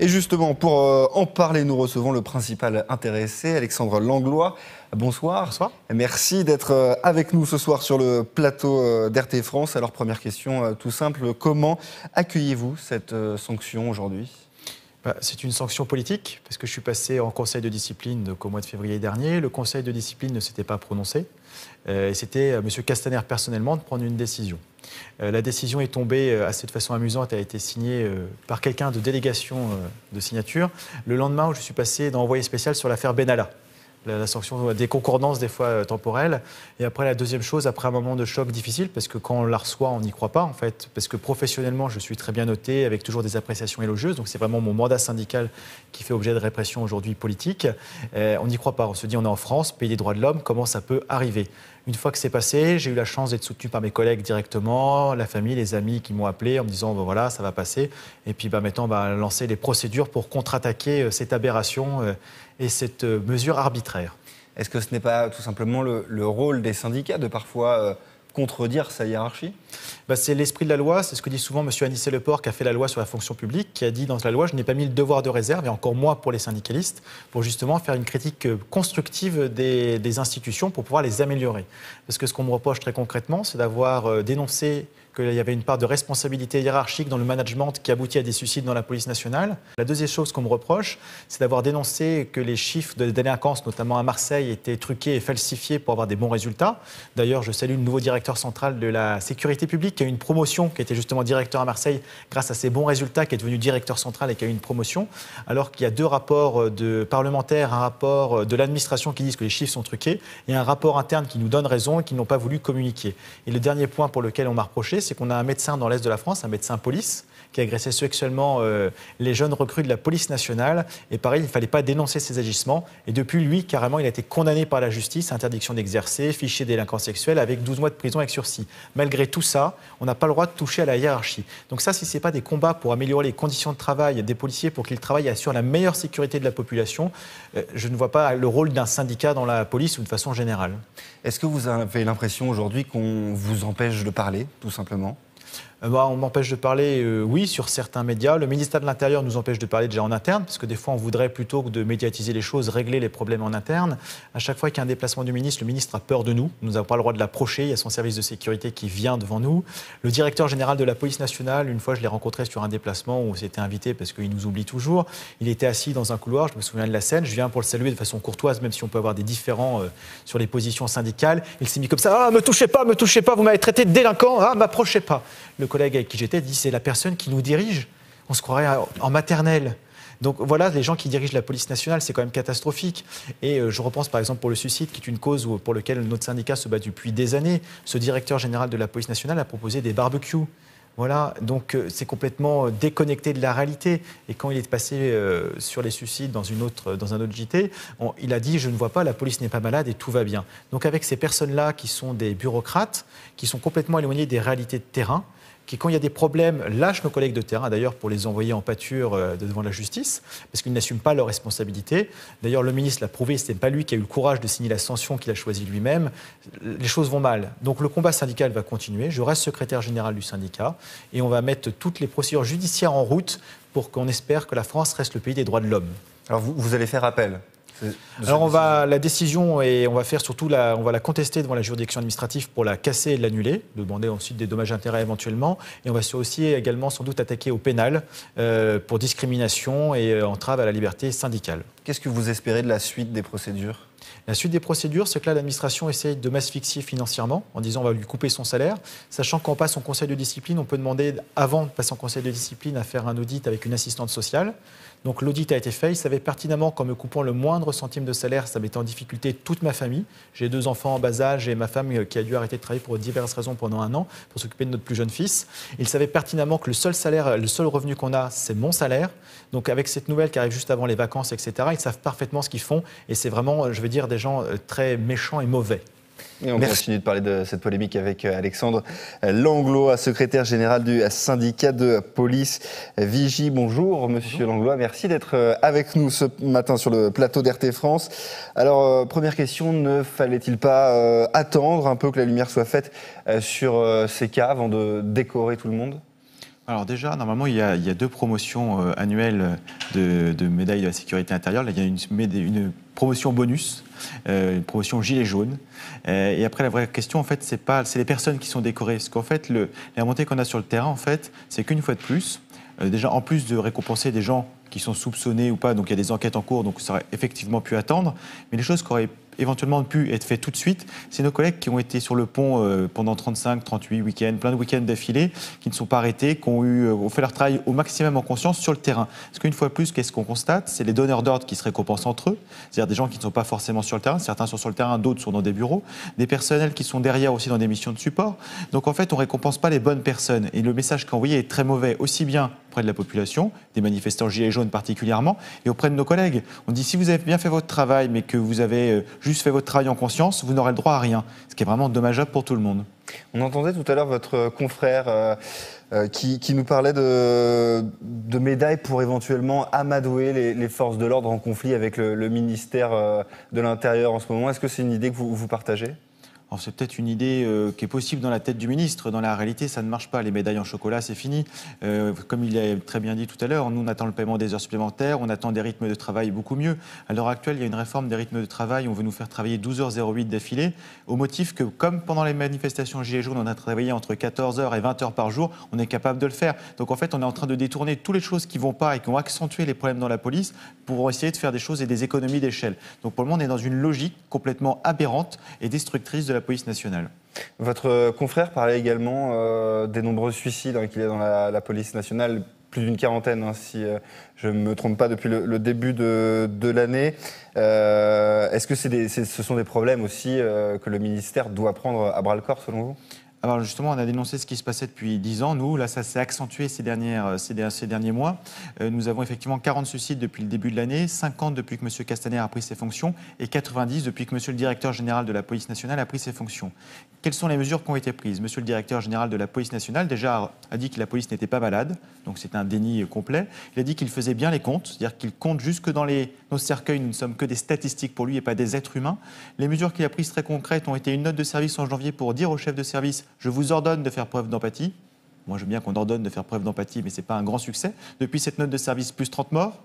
Et justement, pour euh, en parler, nous recevons le principal intéressé, Alexandre Langlois. Bonsoir. Bonsoir. Merci d'être euh, avec nous ce soir sur le plateau euh, d'RT France. Alors, première question tout simple, comment accueillez-vous cette sanction aujourd'hui bah, c'est une sanction politique, parce que je suis passé en conseil de discipline au mois de février dernier. Le conseil de discipline ne s'était pas prononcé. Euh, et c'était à euh, M. Castaner personnellement de prendre une décision. Euh, la décision est tombée assez de façon amusante, elle a été signée par quelqu'un de délégation de signature, le lendemain où je suis passé dans Envoyé spécial sur l'affaire Benalla la, sanction des concordances des fois euh, temporelles. Et après la deuxième chose, après un moment de choc difficile, parce que quand on la reçoit, on n'y croit pas en fait, parce que professionnellement, je suis très bien noté, avec toujours des appréciations élogieuses, donc c'est vraiment mon mandat syndical qui fait objet de répression aujourd'hui politique. Euh, on n'y croit pas, on se dit on est en France, pays des droits de l'homme, comment ça peut arriver une fois que c'est passé, j'ai eu la chance d'être soutenu par mes collègues directement, la famille, les amis qui m'ont appelé en me disant voilà, ça va passer. Et puis bah maintenant, on va lancer les procédures pour contre-attaquer euh, cette aberration et cette euh, mesure arbitraire. Est-ce que ce n'est pas tout simplement le, rôle des syndicats de parfois euh, contredire sa hiérarchie bah, C'est l'esprit de la loi, c'est ce que dit souvent M. Anissé Leport qui a fait la loi sur la fonction publique, qui a dit dans la loi, je n'ai pas mis le devoir de réserve, et encore moins pour les syndicalistes, pour justement faire une critique euh, constructive des, des institutions pour pouvoir les améliorer. Parce que ce qu'on me reproche très concrètement, c'est d'avoir dénoncé qu'il y avait une part de responsabilité hiérarchique dans le management qui aboutit à des suicides dans la police nationale. La deuxième chose qu'on me reproche, c'est d'avoir dénoncé que les chiffres de délinquance, notamment à Marseille, étaient truqués et falsifiés pour avoir des bons résultats. D'ailleurs, je salue le nouveau directeur central de la sécurité publique qui a eu une promotion, qui était justement directeur à Marseille grâce à ses bons résultats, qui est devenu directeur central et qui a eu une promotion, alors qu'il y a deux rapports de parlementaires, un rapport de l'administration qui disent que les chiffres sont truqués et un rapport interne qui nous donne raison et qui n'ont pas voulu communiquer. Et le dernier point pour lequel on m'a reproché, c'est qu'on a un médecin dans l'Est de la France, un médecin police, qui agressait sexuellement euh, les jeunes recrues de la police nationale. Et pareil, il ne fallait pas dénoncer ses agissements. Et depuis, lui, carrément, il a été condamné par la justice, interdiction d'exercer, fichier délinquant sexuel, avec 12 mois de prison avec sursis. Malgré tout ça, on n'a pas le droit de toucher à la hiérarchie. Donc ça, si ce n'est pas des combats pour améliorer les conditions de travail des policiers, pour qu'ils travaillent et assurent la meilleure sécurité de la population, euh, je ne vois pas le rôle d'un syndicat dans la police ou de façon générale. Est-ce que vous avez l'impression aujourd'hui qu'on vous empêche de parler, tout simplement euh, bah, on m'empêche de parler, euh, oui, sur certains médias. Le ministère de l'Intérieur nous empêche de parler déjà en interne, parce que des fois, on voudrait plutôt que de médiatiser les choses, régler les problèmes en interne. À chaque fois qu'il y a un déplacement du ministre, le ministre a peur de nous. Nous n'avons pas le droit de l'approcher. Il y a son service de sécurité qui vient devant nous. Le directeur général de la police nationale, une fois, je l'ai rencontré sur un déplacement où c'était invité parce qu'il nous oublie toujours. Il était assis dans un couloir. Je me souviens de la scène. Je viens pour le saluer de façon courtoise, même si on peut avoir des différends euh, sur les positions syndicales. Il s'est mis comme ça. Ah, me touchez pas, me touchez pas. Vous m'avez traité de délinquant. Ah, m'approchez pas collègues avec qui j'étais dit c'est la personne qui nous dirige. On se croirait en maternelle. Donc voilà, les gens qui dirigent la police nationale, c'est quand même catastrophique. Et euh, je repense par exemple pour le suicide, qui est une cause pour laquelle notre syndicat se bat depuis des années. Ce directeur général de la police nationale a proposé des barbecues. Voilà, donc euh, c'est complètement euh, déconnecté de la réalité. Et quand il est passé sur les suicides dans, une autre, dans un autre JT, il a dit Je ne vois pas, la police n'est pas malade et tout va bien. Donc, avec ces personnes-là qui sont des bureaucrates, qui sont complètement éloignées des réalités de terrain, et quand il y a des problèmes, lâche nos collègues de terrain, d'ailleurs, pour les envoyer en pâture euh, devant la justice, parce qu'ils n'assument pas leurs responsabilités. D'ailleurs, le ministre l'a prouvé, ce n'est pas lui qui a eu le courage de signer la sanction qu'il a choisie lui-même. Les choses vont mal. Donc le combat syndical va continuer. Je reste secrétaire général du syndicat et on va mettre toutes les procédures judiciaires en route pour qu'on espère que la France reste le pays des droits de l'homme. Alors vous allez faire appel euh, alors on va la décision et on va faire surtout la, on va la contester devant la juridiction administrative pour la casser et l'annuler, demander ensuite des dommages intérêts éventuellement, et on va aussi également sans doute attaquer au pénal euh, pour discrimination et euh, entrave à la liberté syndicale. Qu'est-ce que vous espérez de la suite des procédures la suite des procédures, c'est que là, l'administration essaye de m'asphyxier financièrement en disant on va lui couper son salaire, sachant qu'on passe en conseil de discipline, on peut demander, avant de passer en conseil de discipline, à faire un audit avec une assistante sociale. Donc l'audit a été fait. Ils savaient pertinemment qu'en me coupant le moindre centime de salaire, ça mettait en difficulté toute ma famille. J'ai deux enfants en bas âge et ma femme euh, qui a dû arrêter de travailler pour diverses raisons pendant un an pour s'occuper de notre plus jeune fils. Ils savaient pertinemment que le seul salaire, euh, le seul revenu qu'on a, c'est mon salaire. Donc avec cette nouvelle qui arrive juste avant les vacances, etc., ils savent parfaitement ce qu'ils font et c'est vraiment, euh, je veux dire, des gens très méchants et mauvais. Et on continue de parler de cette polémique avec euh, Alexandre euh, Langlois, secrétaire général du euh, syndicat de police Vigie. Bonjour, monsieur Langlois. Merci d'être avec nous ce matin sur le plateau d'RT France. Alors, première question, ne fallait-il pas attendre un peu que la lumière soit faite sur ces cas avant de décorer tout le monde alors déjà, normalement, il y a, deux promotions euh, annuelles euh, de, médailles de la sécurité intérieure. il y a une, promotion bonus, euh, une promotion gilet jaune. et après, la vraie question, en fait, c'est pas, c'est les personnes qui sont décorées. Parce qu'en fait, la montée qu'on a sur le terrain, en fait, c'est qu'une fois de plus, déjà, en plus de récompenser des gens qui sont soupçonnés ou pas, donc il y a des enquêtes en cours, donc ça aurait effectivement pu attendre. Mais les choses qui auraient éventuellement pu être fait tout de suite, c'est nos collègues qui ont été sur le pont euh, pendant 35, 38 week-ends, plein de week-ends d'affilée, qui ne sont pas arrêtés, qui ont, eu, euh, ont fait leur travail au maximum en conscience sur le terrain. Parce qu'une fois plus, qu'est-ce qu'on constate C'est les donneurs d'ordre qui se récompensent entre eux, c'est-à-dire des gens qui ne sont pas forcément sur le terrain, certains sont sur le terrain, d'autres sont dans des bureaux, des personnels qui sont derrière aussi dans des missions de support. Donc en fait, on ne récompense pas les bonnes personnes. Et le message qu'on voyait est très mauvais, aussi bien auprès de la population, des manifestants gilets jaunes particulièrement, et auprès de nos collègues. On dit si vous avez bien fait votre travail, mais que vous avez euh, fait votre travail en conscience, vous n'aurez le droit à rien, ce qui est vraiment dommageable pour tout le monde. On entendait tout à l'heure votre euh, confrère euh, euh, qui, nous parlait de, médailles pour éventuellement amadouer les, forces de l'ordre en conflit avec le, ministère de l'Intérieur en ce moment. Est-ce que c'est une idée que vous partagez c'est peut-être une idée euh, qui est possible dans la tête du ministre. Dans la réalité, ça ne marche pas. Les médailles en chocolat, c'est fini. Euh, comme il a très bien dit tout à l'heure, nous, on attend le paiement des heures supplémentaires, on attend des rythmes de travail beaucoup mieux. À l'heure actuelle, il y a une réforme des rythmes de travail. On veut nous faire travailler 12h08 d'affilée, au motif que, comme pendant les manifestations Gilets jaunes, on a travaillé entre 14h et 20h par jour, on est capable de le faire. Donc, en fait, on est en train de détourner toutes les choses qui vont pas et qui ont accentué les problèmes dans la police pour essayer de faire des choses et des économies d'échelle. Donc, pour le moment, on est dans une logique complètement aberrante et destructrice de la police nationale. Votre confrère parlait également euh, des nombreux suicides hein, qu'il y a dans la, police nationale, plus d'une quarantaine, hein, si euh, je ne me trompe pas, depuis le, début de, l'année. Euh, est-ce que ce sont des problèmes aussi que le ministère doit prendre à bras le corps, selon vous alors justement, on a dénoncé ce qui se passait depuis 10 ans. Nous, là, ça s'est accentué ces, euh, derniers mois. Euh, nous avons effectivement 40 suicides depuis le début de l'année, 50 depuis que M. Castaner a pris ses fonctions et 90 depuis que M. le directeur général de la police nationale a pris ses fonctions. Quelles sont les mesures qui ont été prises M. le directeur général de la police nationale, déjà, a dit que la police n'était pas malade, donc c'est un déni euh, complet. Il a dit qu'il faisait bien les comptes, c'est-à-dire qu'il compte jusque dans nos cercueils, nous ne sommes que des statistiques pour lui et pas des êtres humains. Les mesures qu'il a prises très concrètes ont été une note de service en janvier pour dire au chef de service je vous ordonne de faire preuve d'empathie. Moi, j'aime bien qu'on ordonne de faire preuve d'empathie, mais ce n'est pas un grand succès. Depuis cette note de service, plus 30 morts.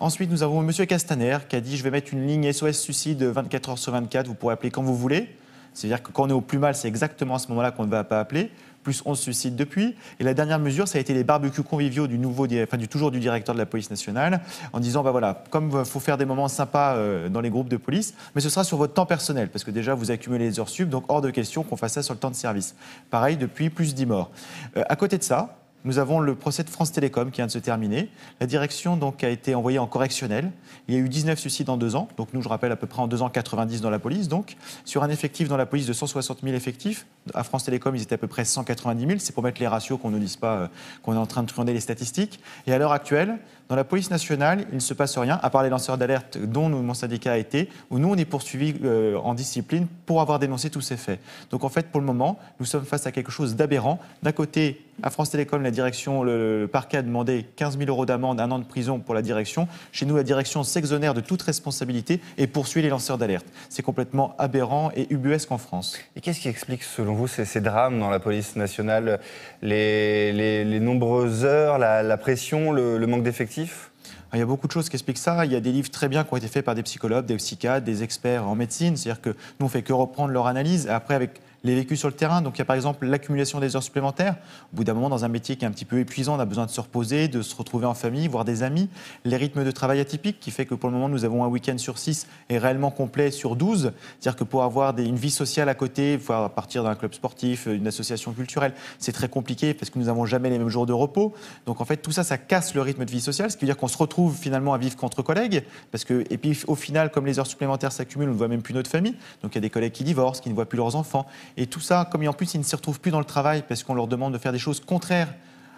Ensuite, nous avons M. Castaner qui a dit Je vais mettre une ligne SOS suicide 24 heures sur 24, vous pourrez appeler quand vous voulez. C'est-à-dire que quand on est au plus mal, c'est exactement à ce moment-là qu'on ne va pas appeler plus 11 suicides depuis. Et la dernière mesure, ça a été les barbecues conviviaux du nouveau, enfin, du toujours du directeur de la police nationale, en disant, bah voilà, comme faut faire des moments sympas euh, dans les groupes de police, mais ce sera sur votre temps personnel, parce que déjà vous accumulez les heures sub, donc hors de question qu'on fasse ça sur le temps de service. Pareil depuis plus 10 morts. Euh, à côté de ça, nous avons le procès de France Télécom qui vient de se terminer. La direction donc a été envoyée en correctionnel. Il y a eu 19 suicides en deux ans. Donc nous, je rappelle à peu près en deux ans 90 dans la police. Donc sur un effectif dans la police de 160 000 effectifs, à France Télécom, ils étaient à peu près 190 000. C'est pour mettre les ratios qu'on ne dise pas euh, qu'on est en train de truander les statistiques. Et à l'heure actuelle, dans la police nationale, il ne se passe rien, à part les lanceurs d'alerte dont mon syndicat a été, où nous, on est poursuivi euh, en discipline pour avoir dénoncé tous ces faits. Donc en fait, pour le moment, nous sommes face à quelque chose d'aberrant. D'un côté, à France Télécom, la direction, le, le, parquet a demandé 15 000 euros d'amende, un an de prison pour la direction. Chez nous, la direction s'exonère de toute responsabilité et poursuit les lanceurs d'alerte. C'est complètement aberrant et ubuesque en France. Et qu'est-ce qui explique, selon vous, ces, drames dans la police nationale, les, nombreuses heures, la, pression, le, manque d'effectifs ah, il y a beaucoup de choses qui expliquent ça. Il y a des livres très bien qui ont été faits par des psychologues, des psychiatres, des experts en médecine. C'est-à-dire que nous, on fait que reprendre leur analyse. Après, avec les vécus sur le terrain. Donc il y a par exemple l'accumulation des heures supplémentaires. Au bout d'un moment, dans un métier qui est un petit peu épuisant, on a besoin de se reposer, de se retrouver en famille, voir des amis. Les rythmes de travail atypiques qui fait que pour le moment, nous avons un week-end sur 6 et réellement complet sur 12. C'est-à-dire que pour avoir une vie sociale à côté, il faut partir d'un club sportif, une association culturelle. C'est très compliqué parce que nous n'avons jamais les mêmes jours de repos. Donc en fait, tout ça, ça casse le rythme de vie sociale, ce qui veut dire qu'on se retrouve finalement à vivre contre collègues. Parce que, et puis au final, comme les heures supplémentaires s'accumulent, on ne voit même plus notre famille. Donc il y a des collègues qui divorcent, qui ne voient plus leurs enfants. Et tout ça, comme en plus ils ne s'y retrouvent plus dans le travail parce qu'on leur demande de faire des choses contraires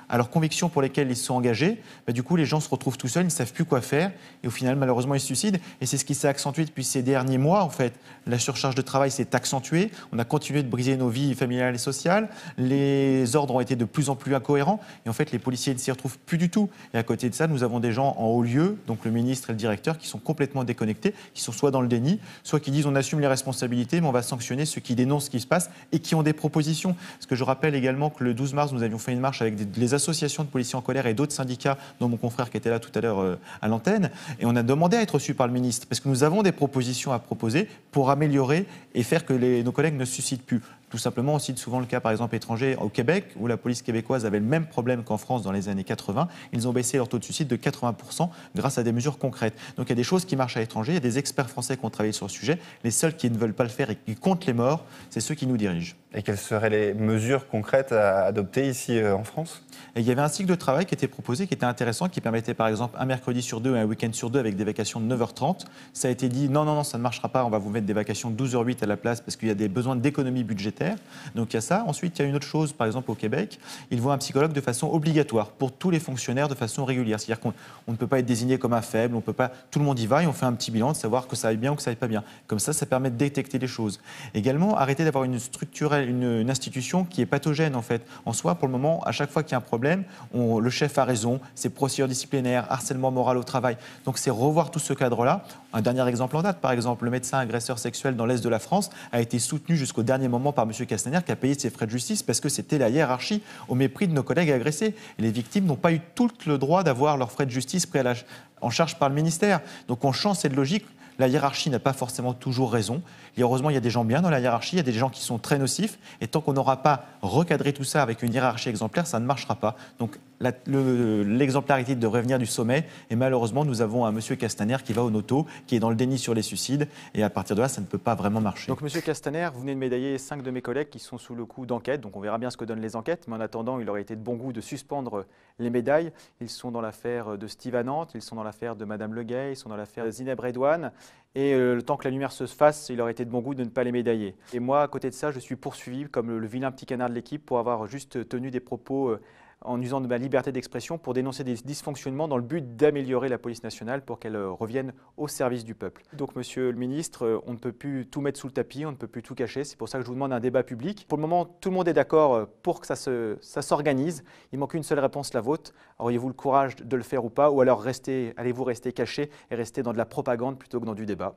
à leurs convictions pour lesquelles ils se sont engagés, bah, du coup, les gens se retrouvent tout seuls, ils ne savent plus quoi faire, et au final, malheureusement, ils se suicident. Et c'est ce qui s'est accentué depuis ces derniers mois, en fait. La surcharge de travail s'est accentuée, on a continué de briser nos vies familiales et sociales, les ordres ont été de plus en plus incohérents, et en fait, les policiers ne s'y retrouvent plus du tout. Et à côté de ça, nous avons des gens en haut lieu, donc le ministre et le directeur, qui sont complètement déconnectés, qui sont soit dans le déni, soit qui disent on assume les responsabilités, mais on va sanctionner ceux qui dénoncent ce qui se passe et qui ont des propositions. Parce que je rappelle également que le 12 mars, nous avions fait une marche avec les associations de policiers en colère et d'autres syndicats, dont mon confrère qui était là tout à l'heure euh, à l'antenne. Et on a demandé à être reçu par le ministre, parce que nous avons des propositions à proposer pour améliorer et faire que nos collègues ne suscitent plus. Tout simplement, on cite souvent le cas, par exemple, étranger au Québec, où la police québécoise avait le même problème qu'en France dans les années 80. Ils ont baissé leur taux de suicide de 80% grâce à des mesures concrètes. Donc il y a des choses qui marchent à l'étranger, il y a des experts français qui ont travaillé sur le sujet. Les seuls qui ne veulent pas le faire et qui comptent les morts, c'est ceux qui nous dirigent. Et quelles seraient les mesures concrètes à adopter ici euh, en France et il y avait un cycle de travail qui était proposé, qui était intéressant, qui permettait par exemple un mercredi sur deux et un week-end sur deux avec des vacations de 9h30. Ça a été dit non, non, non, ça ne marchera pas, on va vous mettre des vacations de 12h08 à la place parce qu'il y a des besoins d'économie budgétaire. Donc il y a ça. Ensuite, il y a une autre chose, par exemple au Québec, ils voient un psychologue de façon obligatoire pour tous les fonctionnaires de façon régulière. C'est-à-dire qu'on ne peut pas être désigné comme un faible, on peut pas, tout le monde y va et on fait un petit bilan de savoir que ça aille bien ou que ça aille pas bien. Comme ça, ça permet de détecter les choses. Également, arrêter d'avoir une structure une, institution qui est pathogène en fait. En soi, pour le moment, à chaque fois qu'il y a un problème, le chef a raison, c'est procédure disciplinaire, harcèlement moral au travail. Donc c'est revoir tout ce cadre-là. Un dernier exemple en date, par exemple, le médecin agresseur sexuel dans l'Est de la France a été soutenu jusqu'au dernier moment par M. Castaner qui a payé ses frais de justice parce que c'était la hiérarchie au mépris de nos collègues agressés. Et les victimes n'ont pas eu tout le droit d'avoir leurs frais de justice pris en charge par le ministère. Donc on change cette logique la hiérarchie n'a pas forcément toujours raison. heureusement, il y a des gens bien dans la hiérarchie, il y a des gens qui sont très nocifs. Et tant qu'on n'aura pas recadré tout ça avec une hiérarchie exemplaire, ça ne marchera pas. Donc l'exemplarité de revenir du sommet. Et malheureusement, nous avons un monsieur Castaner qui va au noto, qui est dans le déni sur les suicides. Et à partir de là, ça ne peut pas vraiment marcher. Donc, monsieur Castaner, vous venez de médailler cinq de mes collègues qui sont sous le coup d'enquête. Donc, on verra bien ce que donnent les enquêtes. Mais en attendant, il aurait été de bon goût de suspendre les médailles. Ils sont dans l'affaire de Steve à ils sont dans l'affaire de Madame Le ils sont dans l'affaire de Zineb Redouane. Et euh, le temps que la lumière se fasse, il aurait été de bon goût de ne pas les médailler. Et moi, à côté de ça, je suis poursuivi comme le, vilain petit canard de l'équipe pour avoir juste tenu des propos. Euh, en usant de ma liberté d'expression pour dénoncer des dysfonctionnements dans le but d'améliorer la police nationale pour qu'elle euh, revienne au service du peuple. Donc, monsieur le ministre, euh, on ne peut plus tout mettre sous le tapis, on ne peut plus tout cacher. C'est pour ça que je vous demande un débat public. Pour le moment, tout le monde est d'accord euh, pour que ça s'organise. Il manque une seule réponse, la vôtre. Auriez-vous le courage de le faire ou pas Ou alors allez-vous rester caché et rester dans de la propagande plutôt que dans du débat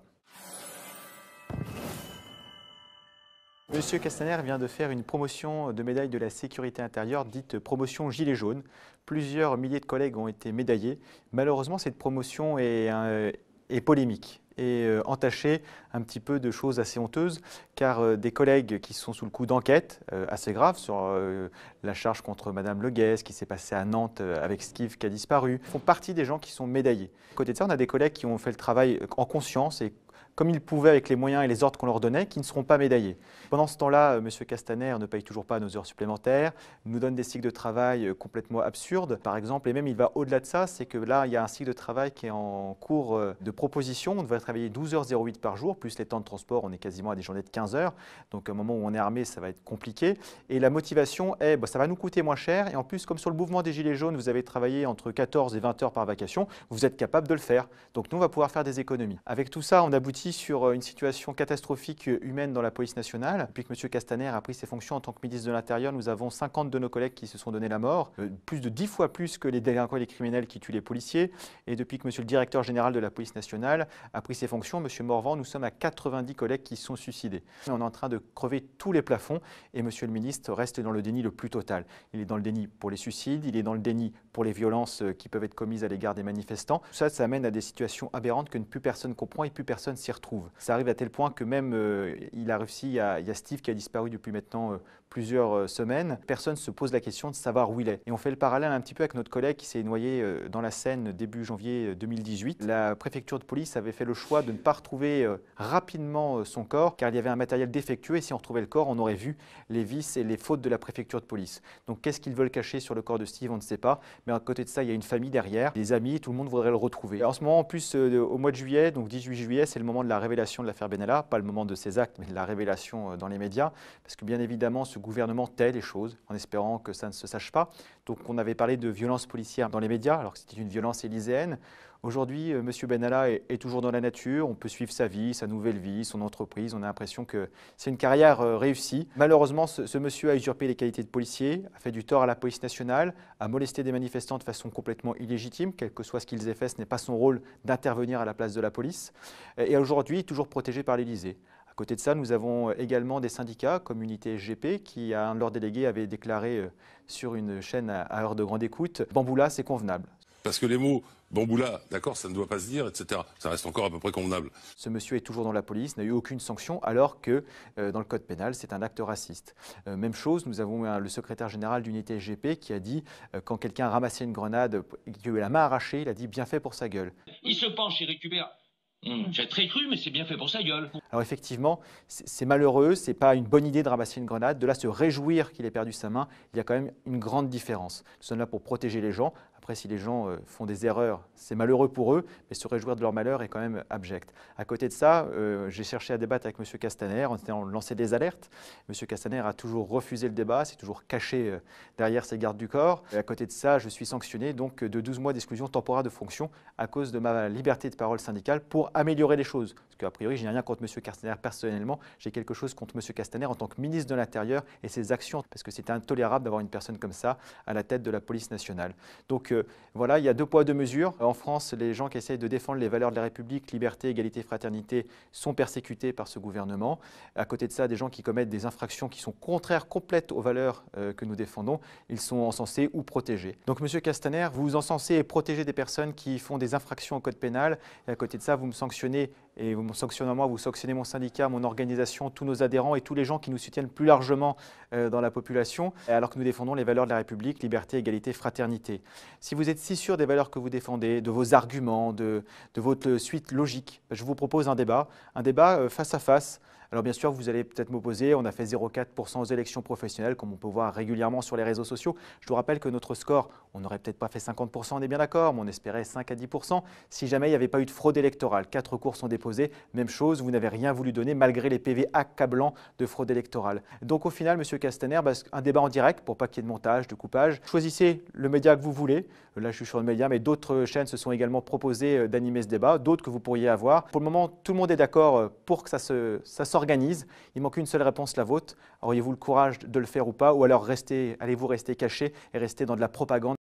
Monsieur Castaner vient de faire une promotion de médaille de la sécurité intérieure, dite promotion Gilet jaune. Plusieurs milliers de collègues ont été médaillés. Malheureusement, cette promotion est, euh, polémique et euh, entachée un petit peu de choses assez honteuses, car euh, des collègues qui sont sous le coup d'enquête assez grave sur la charge contre Madame Le qui s'est passée à Nantes avec Skiff qui a disparu, font partie des gens qui sont médaillés. côté de ça, on a des collègues qui ont fait le travail en conscience et comme ils pouvaient avec les moyens et les ordres qu'on leur donnait, qui ne seront pas médaillés. Pendant ce temps-là, euh, M. Castaner ne paye toujours pas nos heures supplémentaires, nous donne des cycles de travail euh, complètement absurdes, par exemple, et même il va au-delà de ça, c'est que là, il y a un cycle de travail qui est en cours euh, de proposition, on devrait travailler 12h08 par jour, plus les temps de transport, on est quasiment à des journées de 15 h donc au moment où on est armé, ça va être compliqué, et la motivation est, bah, ça va nous coûter moins cher, et en plus, comme sur le mouvement des Gilets jaunes, vous avez travaillé entre 14 et 20 heures par vacation, vous êtes capable de le faire, donc nous, on va pouvoir faire des économies. Avec tout ça, on aboutit sur euh, une situation catastrophique euh, humaine dans la police nationale. Depuis que M. Castaner a pris ses fonctions en tant que ministre de l'Intérieur, nous avons 50 de nos collègues qui se sont donné la mort, euh, plus de 10 fois plus que les délinquants et les criminels qui tuent les policiers. Et depuis que M. le directeur général de la police nationale a pris ses fonctions, M. Morvan, nous sommes à 90 collègues qui sont suicidés. On est en train de crever tous les plafonds et Monsieur le ministre reste dans le déni le plus total. Il est dans le déni pour les suicides, il est dans le déni pour les violences qui peuvent être commises à l'égard des manifestants. Tout ça, ça amène à des situations aberrantes que plus personne comprend et plus personne s'y retrouve. Ça arrive à tel point que même euh, il a réussi, à il y a, Steve qui a disparu depuis maintenant euh, plusieurs euh, semaines, personne ne se pose la question de savoir où il est. Et on fait le parallèle un petit peu avec notre collègue qui s'est noyé euh, dans la Seine début janvier 2018. Euh, la préfecture de police avait fait le choix de ne pas retrouver rapidement son corps car il y avait un matériel défectueux et si on retrouvait le corps, on aurait vu les vices et les fautes de la préfecture de police. Donc qu'est-ce qu'ils veulent cacher sur le corps de Steve On ne sait pas. Mais à côté de ça, il y a une famille derrière, des amis, tout le monde voudrait le retrouver. en ce moment, en plus, au mois de juillet, donc 18 juillet, c'est le moment de la révélation de l'affaire Benalla, pas le moment de ses actes, mais de la révélation dans les médias, parce que bien évidemment, ce gouvernement tait les choses en espérant que ça ne se sache pas. Donc on avait parlé de violence policière dans les médias alors que c'était une violence élyséenne. Aujourd'hui, euh, monsieur Benalla est, toujours dans la nature, on peut suivre sa vie, sa nouvelle vie, son entreprise, on a l'impression que c'est une carrière euh, réussie. Malheureusement, ce, ce, monsieur a usurpé les qualités de policier, a fait du tort à la police nationale, a molesté des manifestants de façon complètement illégitime, quel que soit ce qu'ils aient fait, ce n'est pas son rôle d'intervenir à la place de la police, et aujourd'hui, toujours protégé par l'Élysée. À côté de ça, nous avons euh, également des syndicats comme Unité SGP qui, un de leurs délégués, avait déclaré euh, sur une chaîne à heure de grande écoute Bamboula, c'est convenable. Parce que les mots Bamboula, d'accord, ça ne doit pas se dire, etc. Ça reste encore à peu près convenable. Ce monsieur est toujours dans la police, n'a eu aucune sanction, alors que euh, dans le code pénal, c'est un acte raciste. même chose, nous avons le secrétaire général d'unité SGP qui a dit, quand quelqu'un ramassait une grenade il avait la main arrachée, il a dit bien fait pour sa gueule. Il se penche, et récupère Hum, j'ai très cru, mais c'est bien fait pour sa gueule. Alors effectivement, c'est malheureux, c'est pas une bonne idée de ramasser une grenade. De là, se réjouir qu'il ait perdu sa main, il y a quand même une grande différence. Nous sommes là pour protéger les gens, si les gens euh, font des erreurs, c'est malheureux pour eux, mais se réjouir de leur malheur est quand même abject. À côté de ça, euh, j'ai cherché à débattre avec M. Castaner en essayant de des alertes. M. Castaner a toujours refusé le débat, s'est toujours caché euh, derrière ses gardes du corps. Et à côté de ça, je suis sanctionné donc de 12 mois d'exclusion temporaire de fonction à cause de ma liberté de parole syndicale pour améliorer les choses. A priori, je n'ai rien contre M. Castaner personnellement, j'ai quelque chose contre M. Castaner en tant que ministre de l'Intérieur et ses actions, parce que c'est intolérable d'avoir une personne comme ça à la tête de la police nationale. Donc euh, voilà, il y a deux poids, deux mesures. En France, les gens qui essayent de défendre les valeurs de la République, liberté, égalité, fraternité, sont persécutés par ce gouvernement. À côté de ça, des gens qui commettent des infractions qui sont contraires complètes aux valeurs euh, que nous défendons, ils sont encensés ou protégés. Donc Monsieur Castaner, vous encensez et protégez des personnes qui font des infractions au code pénal, et à côté de ça, vous me sanctionnez et vous sanctionnez moi, vous sanctionnez mon syndicat, mon organisation, tous nos adhérents et tous les gens qui nous soutiennent plus largement euh, dans la population, alors que nous défendons les valeurs de la République, liberté, égalité, fraternité. Si vous êtes si sûr des valeurs que vous défendez, de vos arguments, de votre suite logique, je vous propose un débat, un débat euh, face à face alors bien sûr, vous allez peut-être m'opposer, on a fait 0,4% aux élections professionnelles, comme on peut voir régulièrement sur les réseaux sociaux. Je vous rappelle que notre score, on n'aurait peut-être pas fait 50%, on est bien d'accord, mais on espérait 5 à 10%. Si jamais il n'y avait pas eu de fraude électorale, quatre cours sont déposés, même chose, vous n'avez rien voulu donner malgré les PV accablants de fraude électorale. Donc au final, Monsieur Castaner, bah, un débat en direct pour pas qu'il y ait de montage, de coupage. Choisissez le média que vous voulez. Là, je suis sur le média, mais d'autres chaînes se sont également proposées euh, d'animer ce débat, d'autres que vous pourriez avoir. Pour le moment, tout le monde est d'accord euh, pour que ça, se, ça sorte il manque une seule réponse, la vôtre. Auriez-vous le courage de le faire ou pas Ou alors allez-vous rester caché et rester dans de la propagande